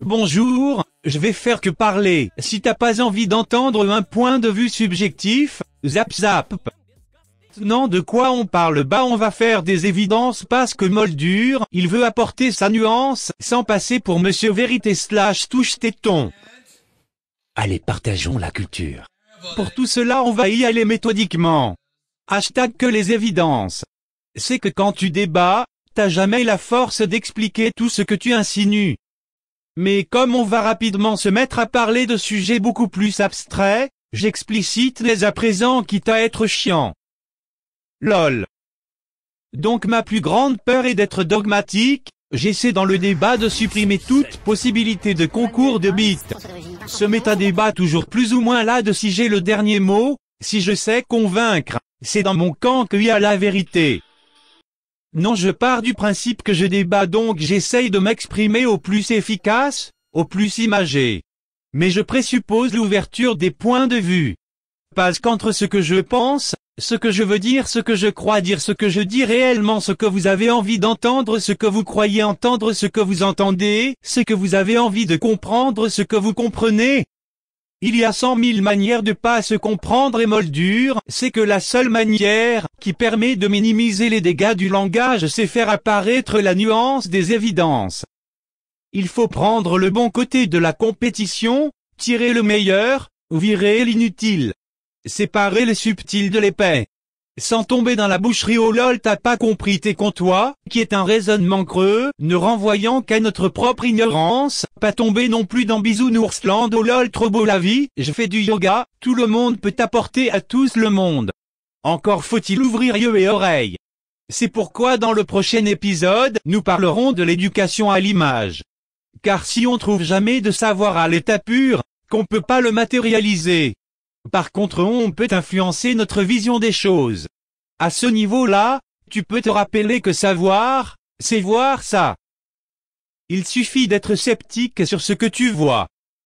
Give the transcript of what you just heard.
Bonjour, je vais faire que parler. Si t'as pas envie d'entendre un point de vue subjectif, zap zap. Non de quoi on parle Bah on va faire des évidences parce que Moldur, il veut apporter sa nuance, sans passer pour Monsieur Vérité slash touche téton. Allez partageons la culture. Pour tout cela on va y aller méthodiquement. Hashtag que les évidences. C'est que quand tu débats, t'as jamais la force d'expliquer tout ce que tu insinues. Mais comme on va rapidement se mettre à parler de sujets beaucoup plus abstraits, j'explicite les à présent quitte à être chiant. LOL. Donc ma plus grande peur est d'être dogmatique, j'essaie dans le débat de supprimer toute possibilité de concours de bite. Ce méta-débat toujours plus ou moins là de si j'ai le dernier mot, si je sais convaincre, c'est dans mon camp qu'il y a la vérité. Non je pars du principe que je débat donc j'essaye de m'exprimer au plus efficace, au plus imagé. Mais je présuppose l'ouverture des points de vue. Parce qu'entre ce que je pense, ce que je veux dire, ce que je crois dire, ce que je dis réellement, ce que vous avez envie d'entendre, ce que vous croyez entendre, ce que vous entendez, ce que vous avez envie de comprendre, ce que vous comprenez, il y a cent mille manières de pas se comprendre et Moldure, c'est que la seule manière qui permet de minimiser les dégâts du langage c'est faire apparaître la nuance des évidences. Il faut prendre le bon côté de la compétition, tirer le meilleur, virer l'inutile. Séparer le subtil de l'épais sans tomber dans la boucherie oh lol t'as pas compris tes toi, qui est un raisonnement creux, ne renvoyant qu'à notre propre ignorance, pas tomber non plus dans Bisounoursland land oh lol trop beau la vie, je fais du yoga, tout le monde peut apporter à tous le monde. Encore faut-il ouvrir yeux et oreilles. C'est pourquoi dans le prochain épisode, nous parlerons de l'éducation à l'image. Car si on trouve jamais de savoir à l'état pur, qu'on peut pas le matérialiser, par contre on peut influencer notre vision des choses. À ce niveau-là, tu peux te rappeler que savoir, c'est voir ça. Il suffit d'être sceptique sur ce que tu vois.